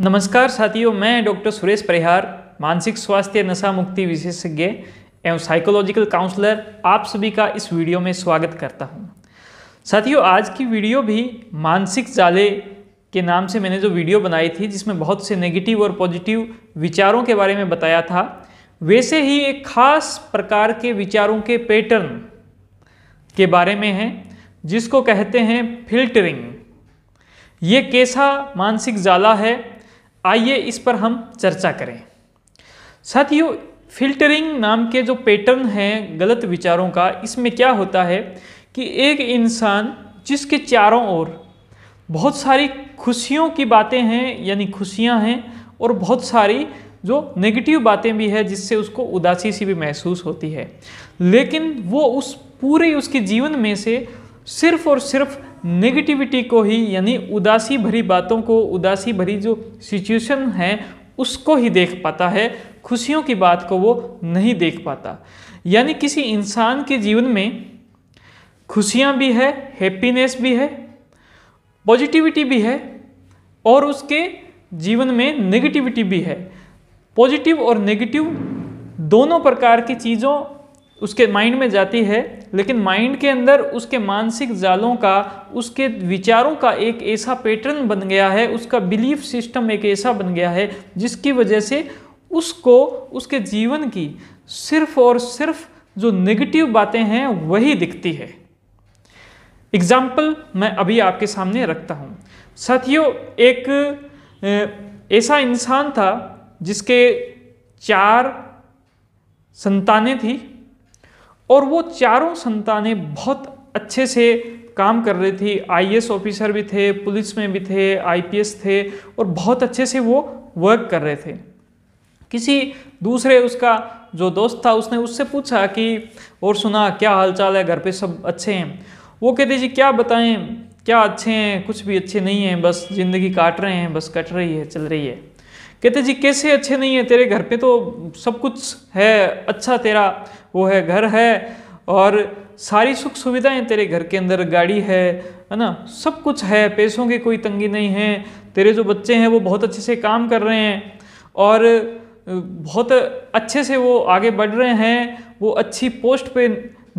नमस्कार साथियों मैं डॉक्टर सुरेश परिहार मानसिक स्वास्थ्य नशा मुक्ति विशेषज्ञ एवं साइकोलॉजिकल काउंसलर आप सभी का इस वीडियो में स्वागत करता हूं साथियों आज की वीडियो भी मानसिक जाले के नाम से मैंने जो वीडियो बनाई थी जिसमें बहुत से नेगेटिव और पॉजिटिव विचारों के बारे में बताया था वैसे ही एक खास प्रकार के विचारों के पैटर्न के बारे में है जिसको कहते हैं फिल्टरिंग ये कैसा मानसिक जाला है आइए इस पर हम चर्चा करें साथियों फिल्टरिंग नाम के जो पैटर्न हैं गलत विचारों का इसमें क्या होता है कि एक इंसान जिसके चारों ओर बहुत सारी खुशियों की बातें हैं यानी खुशियां हैं और बहुत सारी जो नेगेटिव बातें भी है जिससे उसको उदासी सी भी महसूस होती है लेकिन वो उस पूरे उसके जीवन में से सिर्फ और सिर्फ नेगेटिविटी को ही यानी उदासी भरी बातों को उदासी भरी जो सिचुएशन है उसको ही देख पाता है खुशियों की बात को वो नहीं देख पाता यानी किसी इंसान के जीवन में खुशियाँ भी है हैप्पीनेस भी है पॉजिटिविटी भी है और उसके जीवन में नेगेटिविटी भी है पॉजिटिव और नेगेटिव दोनों प्रकार की चीज़ों उसके माइंड में जाती है लेकिन माइंड के अंदर उसके मानसिक जालों का उसके विचारों का एक ऐसा पैटर्न बन गया है उसका बिलीफ सिस्टम एक ऐसा बन गया है जिसकी वजह से उसको उसके जीवन की सिर्फ और सिर्फ जो नेगेटिव बातें हैं वही दिखती है एग्जाम्पल मैं अभी आपके सामने रखता हूँ साथियों एक ऐसा इंसान था जिसके चार संतानें थी और वो चारों संतानें बहुत अच्छे से काम कर रही थी आईएएस ऑफिसर भी थे पुलिस में भी थे आईपीएस थे और बहुत अच्छे से वो वर्क कर रहे थे किसी दूसरे उसका जो दोस्त था उसने उससे पूछा कि और सुना क्या हालचाल है घर पे सब अच्छे हैं वो कहते जी क्या बताएं क्या अच्छे हैं कुछ भी अच्छे नहीं हैं बस ज़िंदगी काट रहे हैं बस कट रही है चल रही है कहते जी कैसे अच्छे नहीं है तेरे घर पे तो सब कुछ है अच्छा तेरा वो है घर है और सारी सुख सुविधाएं तेरे घर के अंदर गाड़ी है है ना सब कुछ है पैसों की कोई तंगी नहीं है तेरे जो बच्चे हैं वो बहुत अच्छे से काम कर रहे हैं और बहुत अच्छे से वो आगे बढ़ रहे हैं वो अच्छी पोस्ट पे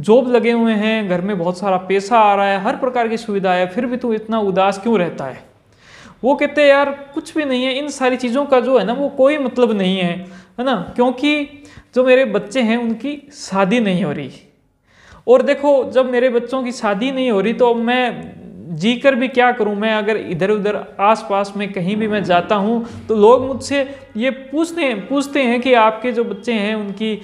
जॉब लगे हुए हैं घर में बहुत सारा पैसा आ रहा है हर प्रकार की सुविधा है फिर भी तू इतना उदास क्यों रहता है वो कहते हैं यार कुछ भी नहीं है इन सारी चीज़ों का जो है ना वो कोई मतलब नहीं है है ना क्योंकि जो मेरे बच्चे हैं उनकी शादी नहीं हो रही और देखो जब मेरे बच्चों की शादी नहीं हो रही तो मैं जीकर भी क्या करूं मैं अगर इधर उधर आसपास में कहीं भी मैं जाता हूं तो लोग मुझसे ये पूछते हैं पूछते हैं कि आपके जो बच्चे हैं उनकी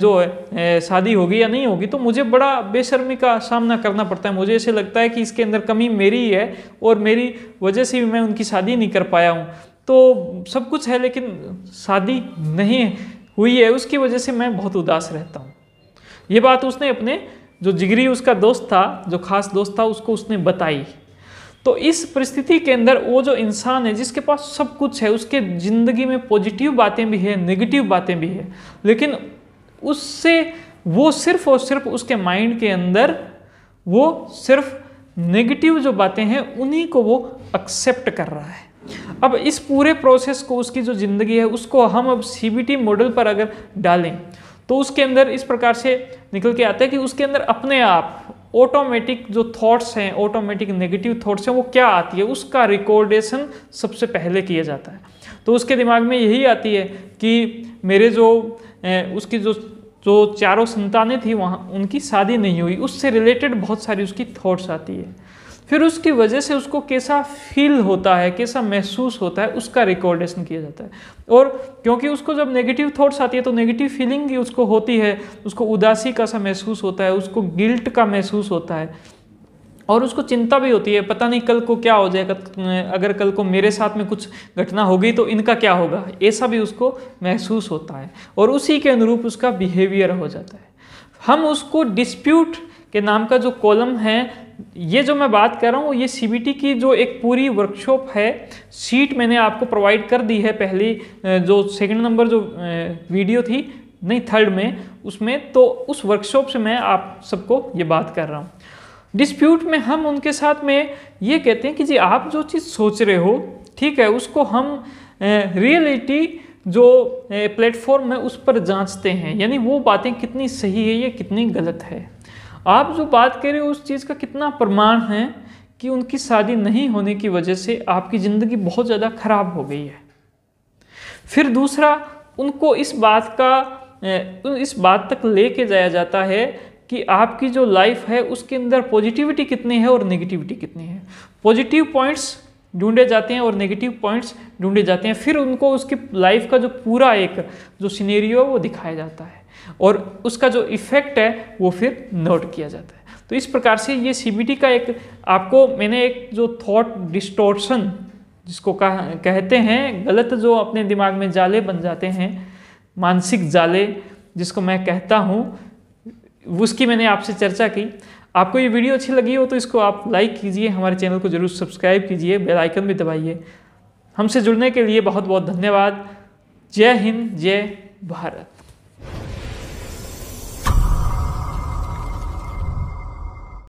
जो है शादी होगी या नहीं होगी तो मुझे बड़ा बेशर्मी का सामना करना पड़ता है मुझे ऐसे लगता है कि इसके अंदर कमी मेरी है और मेरी वजह से भी मैं उनकी शादी नहीं कर पाया हूँ तो सब कुछ है लेकिन शादी नहीं हुई है उसकी वजह से मैं बहुत उदास रहता हूँ ये बात उसने अपने जो जिगरी उसका दोस्त था जो खास दोस्त था उसको उसने बताई तो इस परिस्थिति के अंदर वो जो इंसान है जिसके पास सब कुछ है उसके ज़िंदगी में पॉजिटिव बातें भी है नेगेटिव बातें भी है लेकिन उससे वो सिर्फ और सिर्फ उसके माइंड के अंदर वो सिर्फ नेगेटिव जो बातें हैं उन्हीं को वो एक्सेप्ट कर रहा है अब इस पूरे प्रोसेस को उसकी जो ज़िंदगी है उसको हम अब सी मॉडल पर अगर डालें तो उसके अंदर इस प्रकार से निकल के आता है कि उसके अंदर अपने आप ऑटोमेटिक जो थॉट्स हैं ऑटोमेटिक नेगेटिव थॉट्स हैं वो क्या आती है उसका रिकॉर्डेशन सबसे पहले किया जाता है तो उसके दिमाग में यही आती है कि मेरे जो उसकी जो जो चारों संतानें थी वहाँ उनकी शादी नहीं हुई उससे रिलेटेड बहुत सारी उसकी थॉट्स आती है फिर उसकी वजह से उसको कैसा फील होता है कैसा महसूस होता है उसका रिकॉर्डेशन किया जाता है और क्योंकि उसको जब नेगेटिव थॉट्स आती है तो नेगेटिव फीलिंग ही उसको होती है उसको उदासी का सा महसूस होता है उसको गिल्ट का महसूस होता है और उसको चिंता भी होती है पता नहीं कल को क्या हो जाएगा अगर कल को मेरे साथ में कुछ घटना होगी तो इनका क्या होगा ऐसा भी उसको महसूस होता है और उसी के अनुरूप उसका बिहेवियर हो जाता है हम उसको डिस्प्यूट के नाम का जो कॉलम है ये जो मैं बात कर रहा हूँ ये सी की जो एक पूरी वर्कशॉप है सीट मैंने आपको प्रोवाइड कर दी है पहली जो सेकंड नंबर जो वीडियो थी नहीं थर्ड में उसमें तो उस वर्कशॉप से मैं आप सबको ये बात कर रहा हूँ डिस्प्यूट में हम उनके साथ में ये कहते हैं कि जी आप जो चीज़ सोच रहे हो ठीक है उसको हम रियलिटी जो प्लेटफॉर्म है उस पर जाँचते हैं यानी वो बातें कितनी सही है या कितनी गलत है आप जो बात करें उस चीज़ का कितना प्रमाण है कि उनकी शादी नहीं होने की वजह से आपकी ज़िंदगी बहुत ज़्यादा खराब हो गई है फिर दूसरा उनको इस बात का इस बात तक लेके जाया जाता है कि आपकी जो लाइफ है उसके अंदर पॉजिटिविटी कितनी है और नेगेटिविटी कितनी है पॉजिटिव पॉइंट्स ढूंढे जाते हैं और नेगेटिव पॉइंट्स ढूंढे जाते हैं फिर उनको उसकी लाइफ का जो पूरा एक जो सीनेरियो वो दिखाया जाता है और उसका जो इफेक्ट है वो फिर नोट किया जाता है तो इस प्रकार से ये सी का एक आपको मैंने एक जो थॉट डिस्टोर्शन जिसको कहते हैं गलत जो अपने दिमाग में जाले बन जाते हैं मानसिक जाले जिसको मैं कहता हूँ उसकी मैंने आपसे चर्चा की आपको ये वीडियो अच्छी लगी हो तो इसको आप लाइक कीजिए हमारे चैनल को जरूर सब्सक्राइब कीजिए बेल आइकन भी दबाइए हमसे जुड़ने के लिए बहुत बहुत धन्यवाद जय हिंद जय भारत